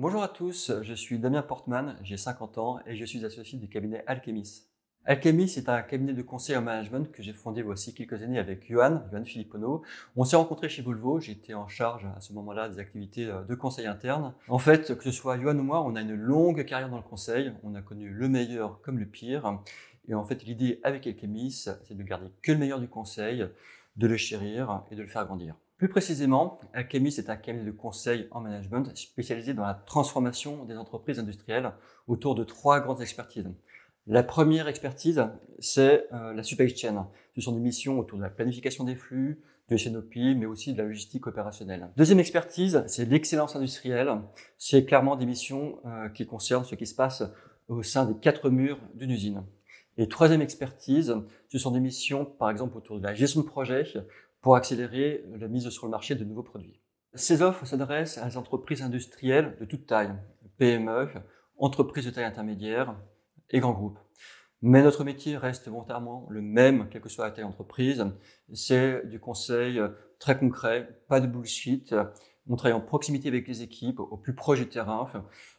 Bonjour à tous, je suis Damien Portman, j'ai 50 ans et je suis associé du cabinet Alchemis. Alchemis est un cabinet de conseil en management que j'ai fondé voici quelques années avec Johan, Johan Filippono. On s'est rencontré chez Volvo, j'étais en charge à ce moment-là des activités euh, de conseil interne. En fait, que ce soit Johan ou moi, on a une longue carrière dans le conseil, on a connu le meilleur comme le pire. Et en fait, l'idée avec Alchemis, c'est de garder que le meilleur du conseil, de le chérir et de le faire grandir. Plus précisément, Akemi, est un cabinet de conseil en management spécialisé dans la transformation des entreprises industrielles autour de trois grandes expertises. La première expertise, c'est euh, la supply chain. Ce sont des missions autour de la planification des flux, de la SNOP, mais aussi de la logistique opérationnelle. Deuxième expertise, c'est l'excellence industrielle. C'est clairement des missions euh, qui concernent ce qui se passe au sein des quatre murs d'une usine. Et troisième expertise, ce sont des missions, par exemple, autour de la gestion de projet, pour accélérer la mise sur le marché de nouveaux produits. Ces offres s'adressent à des entreprises industrielles de toute taille, PME, entreprises de taille intermédiaire et grands groupes. Mais notre métier reste volontairement le même, quelle que soit la taille d'entreprise. C'est du conseil euh, très concret, pas de bullshit. Euh, on travaille en proximité avec les équipes, au plus proche du terrain.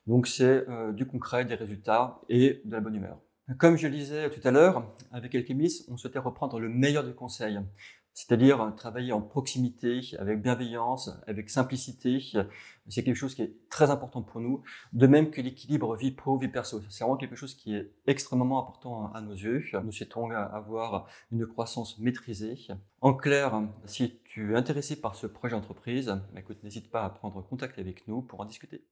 Donc c'est euh, du concret, des résultats et de la bonne humeur. Comme je le disais tout à l'heure, avec Alchemist, on souhaitait reprendre le meilleur du conseil c'est-à-dire euh, travailler en proximité, avec bienveillance, avec simplicité. C'est quelque chose qui est très important pour nous, de même que l'équilibre vie pro, vie perso. C'est vraiment quelque chose qui est extrêmement important à nos yeux. Nous souhaitons avoir une croissance maîtrisée. En clair, si tu es intéressé par ce projet d'entreprise, bah, n'hésite pas à prendre contact avec nous pour en discuter.